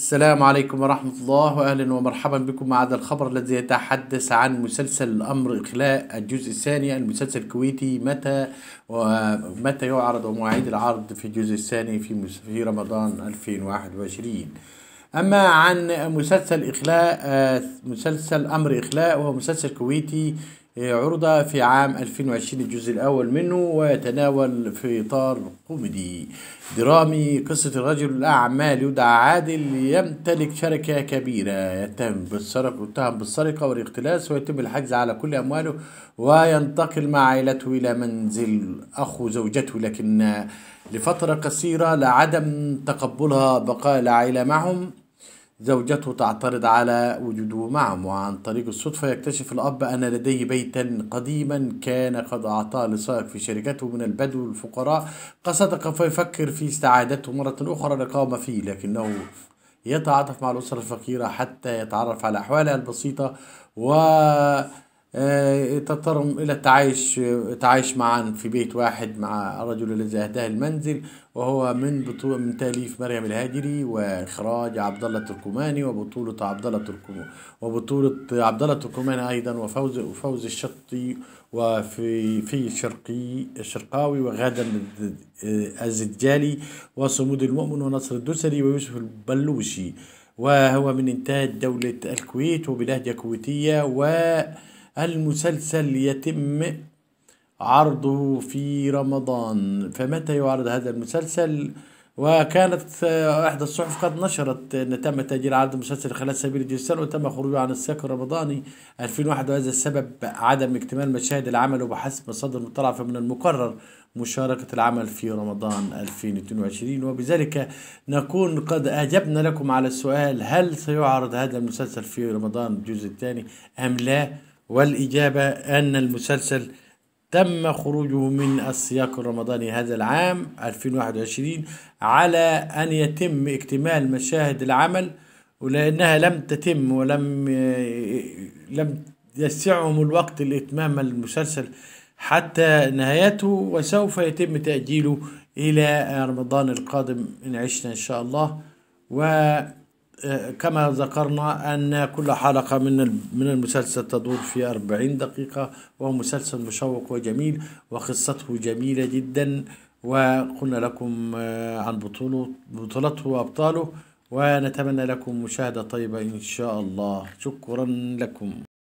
السلام عليكم ورحمة الله وأهلا ومرحبا بكم مع هذا الخبر الذي يتحدث عن مسلسل الأمر إخلاء الجزء الثاني المسلسل الكويتي متى ومتى يعرض ومواعيد العرض في الجزء الثاني في في رمضان 2021 أما عن مسلسل إخلاء آه، مسلسل أمر إخلاء وهو مسلسل كويتي عرض في عام 2020 الجزء الأول منه ويتناول في إطار كوميدي درامي قصة الرجل الأعمال يدعى عادل يمتلك شركة كبيرة يتهم بالسرقة يتهم بالسرقة والاختلاس ويتم الحجز على كل أمواله وينتقل مع عائلته إلى منزل أخو زوجته لكن لفترة قصيرة لعدم تقبلها بقاء العائلة معهم زوجته تعترض على وجوده معهم وعن طريق الصدفة يكتشف الأب أن لديه بيتا قديما كان قد أعطاه لسائق في شركته من البدو الفقراء قصدك فيفكر في استعادته مرة أخرى لقام فيه لكنه يتعاطف مع الأسرة الفقيرة حتى يتعرف على أحوالها البسيطة و آه، تضطر إلى التعايش تعايش معا في بيت واحد مع الرجل الذي أهداه المنزل وهو من بطولة من تأليف مريم الهاجري وإخراج عبد الله التركماني وبطولة عبد الله التركماني وبطولة عبد الله التركماني أيضا وفوز وفوز الشطي وفي في الشرقي الشرقاوي وغادة الزجالي وصمود المؤمن ونصر الدوسري ويوسف البلوشي وهو من إنتاج دولة الكويت وبلهجة كويتية و المسلسل يتم عرضه في رمضان فمتى يعرض هذا المسلسل وكانت احدى الصحف قد نشرت ان تم تاجيل عرض مسلسل خلال سبيل الجسر وتم خروجه عن السياق الرمضاني 2001 وهذا السبب عدم اكتمال مشاهد العمل وبحسب مصادر مطلعه فمن المقرر مشاركة العمل في رمضان 2022 وبذلك نكون قد أجبنا لكم على السؤال هل سيعرض هذا المسلسل في رمضان الجزء الثاني أم لا؟ والإجابة أن المسلسل تم خروجه من السياق الرمضاني هذا العام 2021 على أن يتم اكتمال مشاهد العمل ولأنها لم تتم ولم لم يسعهم الوقت لإتمام المسلسل حتى نهايته وسوف يتم تأجيله إلى رمضان القادم إن عشنا إن شاء الله و كما ذكرنا أن كل حلقة من من المسلسل تدور في 40 دقيقة وهو مسلسل مشوق وجميل وقصته جميلة جدا وقلنا لكم آه، عن بطوله بطولته وأبطاله ونتمنى لكم مشاهدة طيبة إن شاء الله شكرا لكم